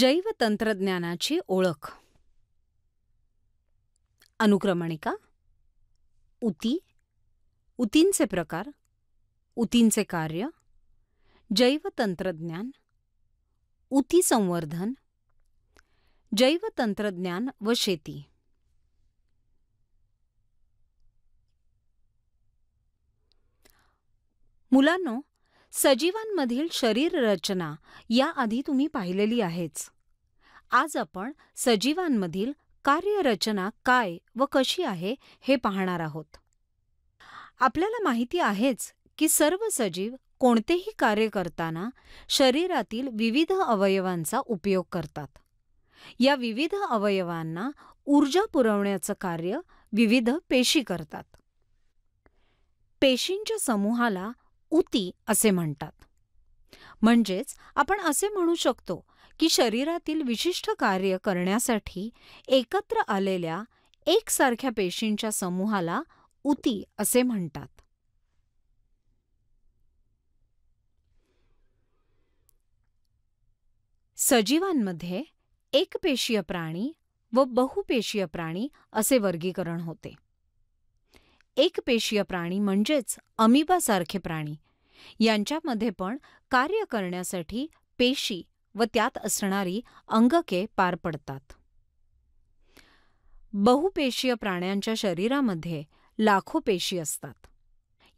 जैवतंत्रज्ञानाची ओळख अनुक्रमणिका उती उतींचे प्रकार उतींचे कार्य जैवतंत्रज्ञान उती संवर्धन जैवतंत्रज्ञान व शेती मुलांनो सजीवांमधील शरीररचना याआधी तुम्ही पाहिलेली आहेच आज आपण सजीवांमधील कार्यरचना काय व कशी आहे हे पाहणार आहोत आपल्याला माहिती आहेच की सर्व सजीव कोणतेही कार्य करताना शरीरातील विविध अवयवांचा उपयोग करतात या विविध अवयवांना ऊर्जा पुरवण्याचं कार्य विविध पेशी करतात पेशींच्या समूहाला उती असे म्हणतात म्हणजेच आपण असे म्हणू शकतो की शरीरातील विशिष्ट कार्य करण्यासाठी एकत्र आलेल्या एकसारख्या पेशींच्या समूहाला उती असे म्हणतात सजीवांमध्ये एकपेशीय प्राणी व बहुपेशीय प्राणी असे वर्गीकरण होते एक पेशीय प्राणी म्हणजेच अमिबासारखे प्राणी यांच्यामध्ये पण कार्य करण्यासाठी पेशी व त्यात असणारी अंगके पार पडतात बहुपेशीय प्राण्यांच्या शरीरामध्ये लाखो पेशी असतात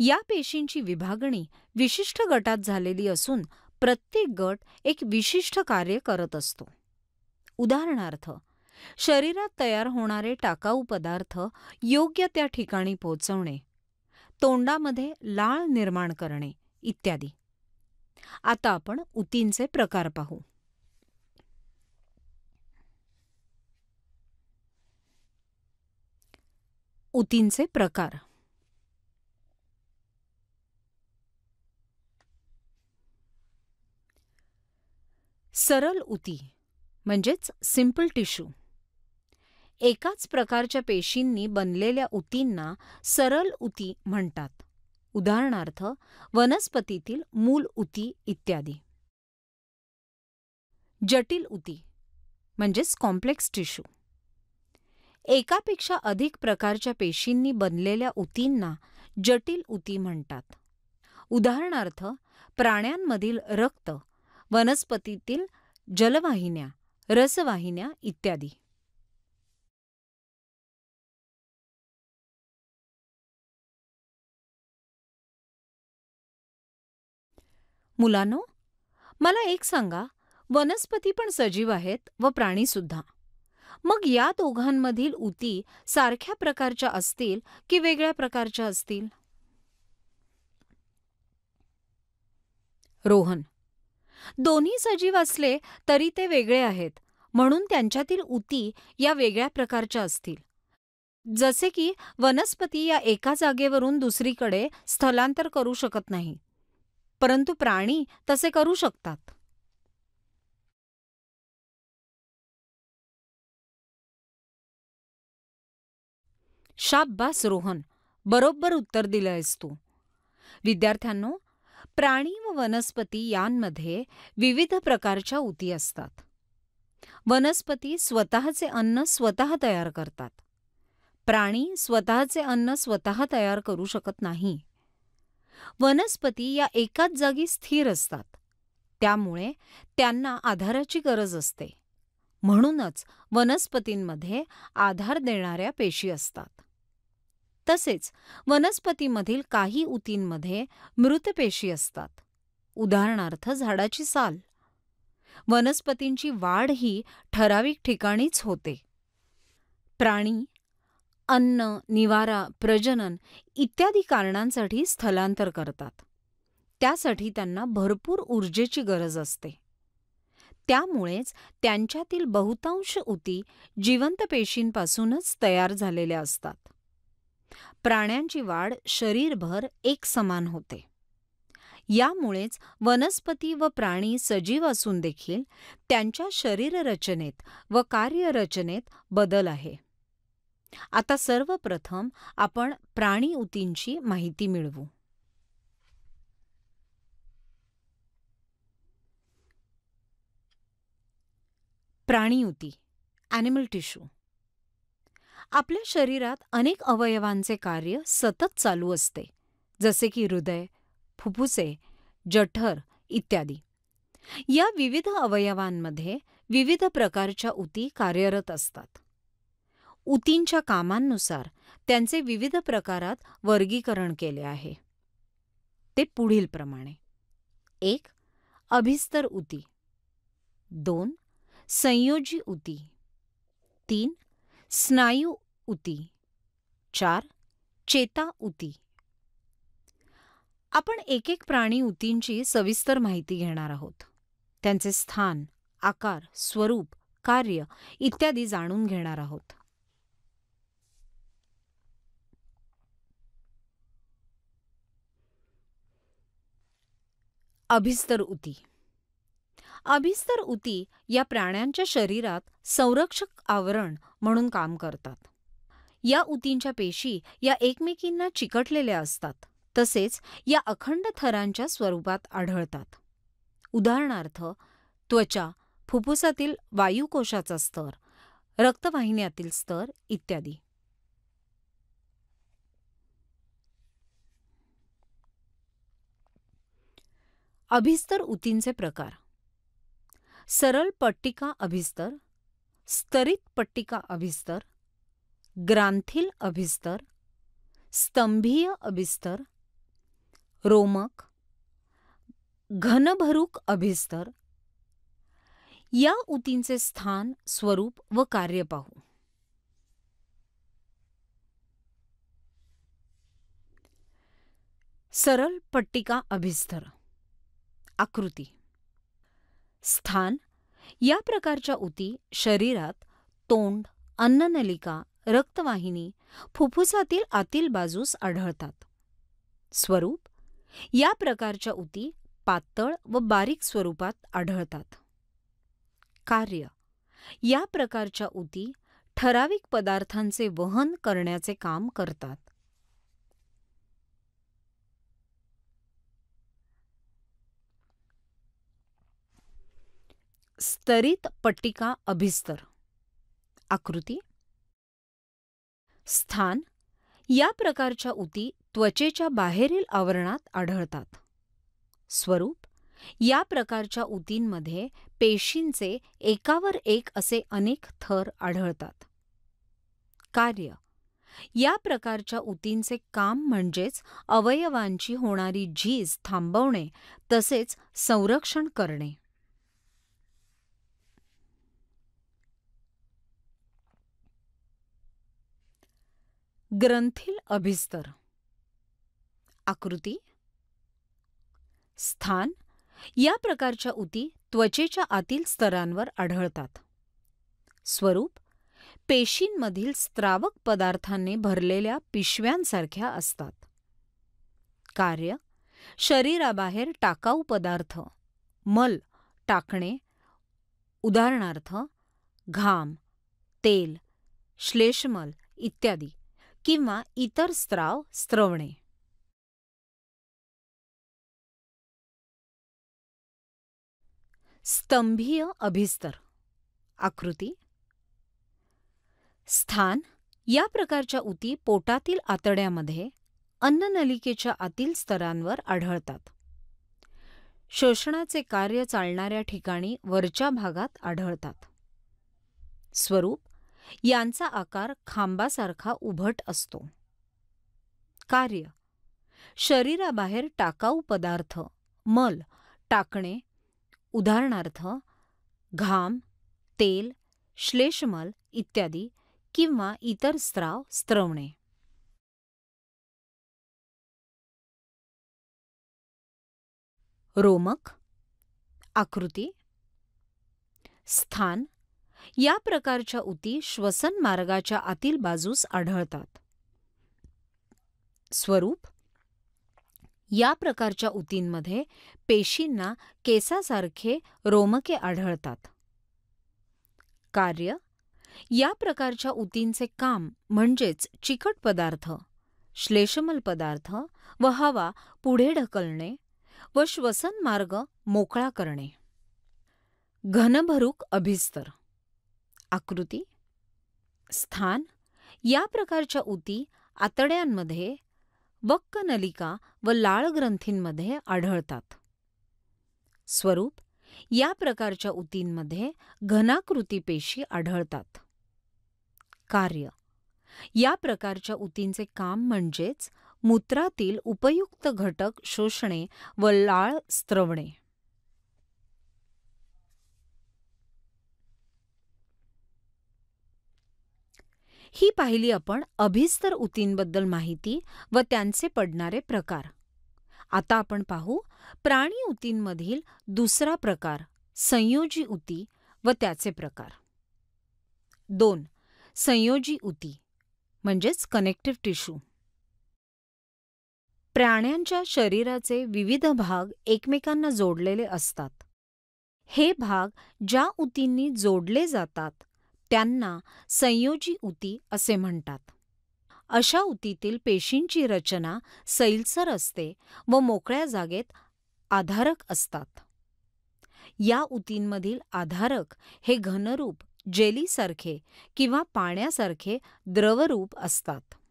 या पेशींची विभागणी विशिष्ट गटात झालेली असून प्रत्येक गट एक विशिष्ट कार्य करत असतो उदाहरणार्थ शरीरात तयार होणारे टाकाऊ पदार्थ योग्य त्या ठिकाणी पोचवणे तोंडामध्ये लाळ निर्माण करणे इत्यादी आता आपण उतींचे प्रकार पाहू उतींचे प्रकार सरल उती म्हणजेच सिंपल टिश्यू एकाच प्रकारच्या पेशींनी बनलेल्या ऊतींना सरल ऊती म्हणतात उदाहरणार्थ वनस्पतीतील मूल ऊती इत्यादी जटिल ऊती म्हणजेच कॉम्प्लेक्स टिश्यू एकापेक्षा अधिक प्रकारच्या पेशींनी बनलेल्या ऊतींना जटिल ऊती म्हणतात उदाहरणार्थ प्राण्यांमधील रक्त वनस्पतीतील जलवाहिन्या रसवाहिन्या इत्यादी मुलांनो मला एक सांगा वनस्पती पण सजीव आहेत व प्राणीसुद्धा मग या दोघांमधील उती सारख्या प्रकारच्या असतील की वेगळ्या प्रकारच्या असतील रोहन दोन्ही सजीव असले तरी ते वेगळे आहेत म्हणून त्यांच्यातील उती या वेगळ्या प्रकारच्या असतील जसे की वनस्पती या एका जागेवरून दुसरीकडे स्थलांतर करू शकत नाही परंतु प्राणी तसे करू शकतात शाब्बास रोहन बरोबर उत्तर दिलं आहेस तू विद्यार्थ्यांनो प्राणी व वनस्पती यांमध्ये विविध प्रकारच्या उती असतात वनस्पती स्वतःचे अन्न स्वतः तयार करतात प्राणी स्वतःचे अन्न स्वतः तयार करू शकत नाही वनस्पती या एकाच जागी स्थिर असतात त्यामुळे त्यांना आधाराची गरज असते म्हणूनच वनस्पतींमध्ये आधार देणाऱ्या पेशी असतात तसेच वनस्पतीमधील काही ऊतींमध्ये मृत पेशी असतात उदाहरणार्थ झाडाची साल वनस्पतींची वाढ ही ठराविक ठिकाणीच होते प्राणी अन्न निवारा प्रजनन इत्यादी कारणांसाठी स्थलांतर करतात त्यासाठी त्यांना भरपूर ऊर्जेची गरज असते त्यामुळेच त्यांच्यातील बहुतांश उती जिवंत पेशींपासूनच तयार झालेल्या असतात प्राण्यांची वाढ शरीरभर एकसमान होते यामुळेच वनस्पती व प्राणी सजीव असून देखील त्यांच्या शरीररचनेत व कार्यरचनेत बदल आहे आता सर्वप्रथम आपण प्राणी ऊतींची माहिती मिळवू. प्राणी ऊती ॲनिमल टिश्यू आपल्या शरीरात अनेक अवयवांचे कार्य सतत चालू असते जसे की हृदय फुफ्फुसे जठर इत्यादी या विविध अवयवांमध्ये विविध प्रकारच्या ऊती कार्यरत असतात ऊतींच्या कामांनुसार त्यांचे विविध प्रकारात वर्गीकरण केले आहे ते प्रमाणे। एक अभिस्तर ऊती दोन संयोजी ऊती तीन स्नायू ऊती चार चेता उती आपण एक एक प्राणी ऊतींची सविस्तर माहिती घेणार आहोत त्यांचे स्थान आकार स्वरूप कार्य इत्यादी जाणून घेणार आहोत अभिस्तर उती अभिस्तर उती या प्राण्यांच्या शरीरात संरक्षक आवरण म्हणून काम करतात या उतींच्या पेशी या एकमेकींना चिकटलेल्या असतात तसेच या अखंड थरांच्या स्वरूपात आढळतात उदाहरणार्थ त्वचा फुफ्फुसातील वायुकोशाचा स्तर रक्तवाहिन्यातील स्तर इत्यादी अभिस्तर ऊतींचे प्रकार सरळ पट्टिका अभिस्तर स्तरित पट्टिका अभिस्तर ग्रांथिल अभिस्तर स्तंभीय अभिस्तर रोमक घनभरूक अभिस्तर या ऊतींचे स्थान स्वरूप व कार्य पाहू सरळ पट्टिका अभिस्तर आकृती स्थान या प्रकारच्या उती शरीरात तोंड अन्ननलिका रक्तवाहिनी फुफ्फुसातील आतील बाजूस आढळतात स्वरूप या प्रकारच्या उती पातळ व बारीक स्वरूपात आढळतात कार्य या प्रकारच्या उती ठराविक पदार्थांचे वहन करण्याचे काम करतात स्तरित पट्टिका अभिस्तर आकृती स्थान या प्रकारच्या उती त्वचेच्या बाहेरील आवरणात आढळतात स्वरूप या प्रकारच्या उतींमध्ये पेशींचे एकावर एक असे अनेक थर आढळतात कार्य या प्रकारच्या उतींचे काम म्हणजेच अवयवांची होणारी झीज थांबवणे तसेच संरक्षण करणे ग्रंथिल अभिस्तर आकृती स्थान या प्रकारच्या उती त्वचेच्या आतील स्तरांवर आढळतात स्वरूप पेशींमधील स्त्रावक पदार्थांनी भरलेल्या पिशव्यांसारख्या असतात कार्य शरीराबाहेर टाकाऊ पदार्थ मल टाकणे उदाहरणार्थ घाम तेल श्लेष्मल इत्यादी किंवा इतर स्त्राव स्त्रवणे स्तंभीय अभिस्तर आकृती स्थान या प्रकारच्या उती पोटातील आतड्यामध्ये अन्ननलिकेच्या आतील स्तरांवर आढळतात शोषणाचे कार्य चालणाऱ्या ठिकाणी वरच्या भागात आढळतात स्वरूप यांचा आकार खांबासारखा उभट असतो कार्य शरीराबाहेर टाकाऊ पदार्थ मल टाकणे उदाहरणार्थ घाम तेल श्लेषमल इत्यादी किंवा इतर स्त्राव स्त्रवणे रोमक आकृती स्थान या प्रकारच्या उती श्वसन मार्गाच्या आतील बाजूस आढळतात स्वरूप या प्रकारच्या उतींमध्ये पेशींना केसासारखे रोमके आढळतात कार्य या प्रकारच्या उतींचे काम म्हणजेच चिकट पदार्थ श्लेषमल पदार्थ व हवा पुढे ढकलणे व श्वसन मार्ग मोकळा करणे घनभरूक अभिस्तर आकृती स्थान या प्रकारच्या ऊती आतड्यांमध्ये वक्क नलिका व लाळ ग्रंथींमध्ये आढळतात स्वरूप या प्रकारच्या ऊतींमध्ये घनाकृती पेशी आढळतात कार्य या प्रकारच्या ऊतींचे काम म्हणजेच मूत्रातील उपयुक्त घटक शोषणे व लाळ स्त्रवणे ही पाहिली आपण अभिस्तर ऊतींबद्दल माहिती व त्यांचे पडणारे प्रकार आता आपण पाहू प्राणी ऊतींमधील दुसरा प्रकार संयोजी ऊती व त्याचे प्रकार दोन संयोजी उती, म्हणजेच कनेक्टिव्ह टिश्यू प्राण्यांच्या शरीराचे विविध भाग एकमेकांना जोडलेले असतात हे भाग ज्या ऊतींनी जोडले जातात त्यांना संयोजी उती असे म्हणतात. अशा उतीतील पेशींची रचना सैलसर असते व मोकळ्या जागेत आधारक असतात. या ऊतींमधील आधारक हे घनरूप जेलीसारखे किंवा पाण्यासारखे द्रवरूप असतात.